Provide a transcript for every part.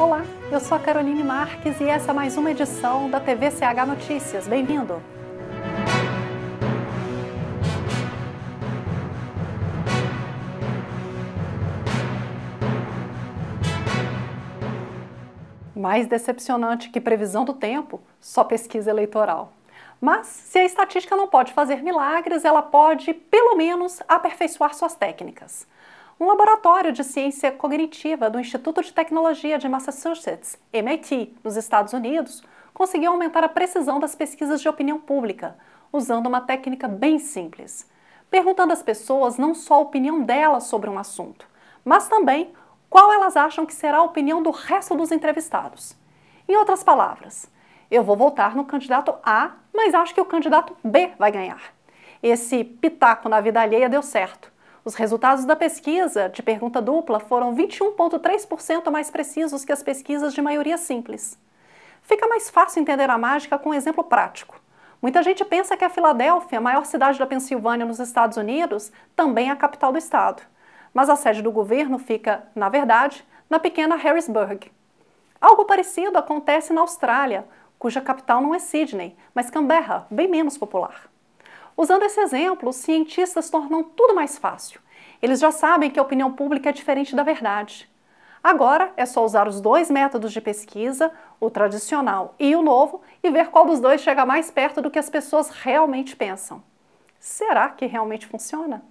Olá, eu sou a Caroline Marques e essa é mais uma edição da TV CH Notícias. Bem-vindo! Mais decepcionante que previsão do tempo, só pesquisa eleitoral. Mas se a estatística não pode fazer milagres, ela pode, pelo menos, aperfeiçoar suas técnicas um laboratório de ciência cognitiva do Instituto de Tecnologia de Massachusetts, MIT, nos Estados Unidos, conseguiu aumentar a precisão das pesquisas de opinião pública, usando uma técnica bem simples. Perguntando às pessoas não só a opinião delas sobre um assunto, mas também qual elas acham que será a opinião do resto dos entrevistados. Em outras palavras, eu vou votar no candidato A, mas acho que o candidato B vai ganhar. Esse pitaco na vida alheia deu certo. Os resultados da pesquisa de pergunta dupla foram 21,3% mais precisos que as pesquisas de maioria simples. Fica mais fácil entender a mágica com um exemplo prático. Muita gente pensa que a Filadélfia, a maior cidade da Pensilvânia nos Estados Unidos, também é a capital do estado. Mas a sede do governo fica, na verdade, na pequena Harrisburg. Algo parecido acontece na Austrália, cuja capital não é Sydney, mas Canberra, bem menos popular. Usando esse exemplo, os cientistas tornam tudo mais fácil. Eles já sabem que a opinião pública é diferente da verdade. Agora é só usar os dois métodos de pesquisa, o tradicional e o novo, e ver qual dos dois chega mais perto do que as pessoas realmente pensam. Será que realmente funciona?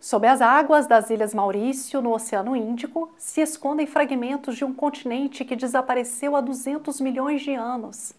Sob as águas das Ilhas Maurício, no Oceano Índico, se escondem fragmentos de um continente que desapareceu há 200 milhões de anos.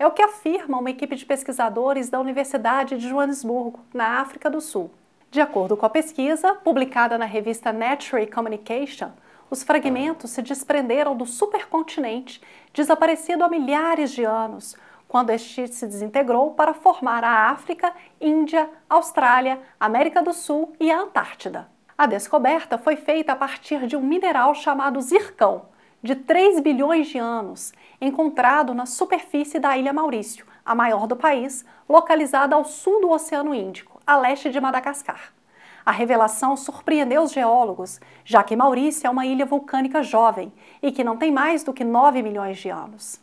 É o que afirma uma equipe de pesquisadores da Universidade de Joanesburgo, na África do Sul. De acordo com a pesquisa, publicada na revista Nature Communication, os fragmentos se desprenderam do supercontinente, desaparecido há milhares de anos, quando este se desintegrou para formar a África, Índia, Austrália, América do Sul e a Antártida. A descoberta foi feita a partir de um mineral chamado zircão, de 3 bilhões de anos, encontrado na superfície da Ilha Maurício, a maior do país, localizada ao sul do Oceano Índico a leste de Madagascar. A revelação surpreendeu os geólogos, já que Maurício é uma ilha vulcânica jovem e que não tem mais do que 9 milhões de anos.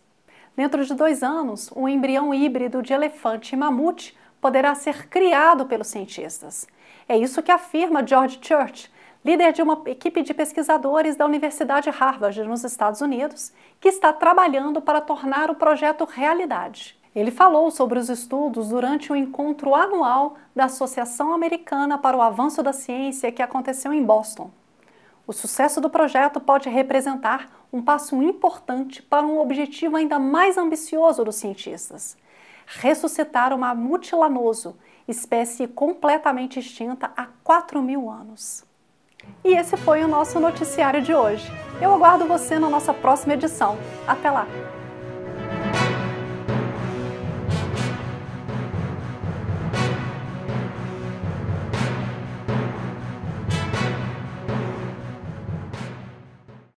Dentro de dois anos, um embrião híbrido de elefante e mamute poderá ser criado pelos cientistas. É isso que afirma George Church, líder de uma equipe de pesquisadores da Universidade Harvard nos Estados Unidos, que está trabalhando para tornar o projeto realidade. Ele falou sobre os estudos durante o encontro anual da Associação Americana para o Avanço da Ciência que aconteceu em Boston. O sucesso do projeto pode representar um passo importante para um objetivo ainda mais ambicioso dos cientistas: ressuscitar o mamute espécie completamente extinta há 4 mil anos. E esse foi o nosso noticiário de hoje. Eu aguardo você na nossa próxima edição. Até lá!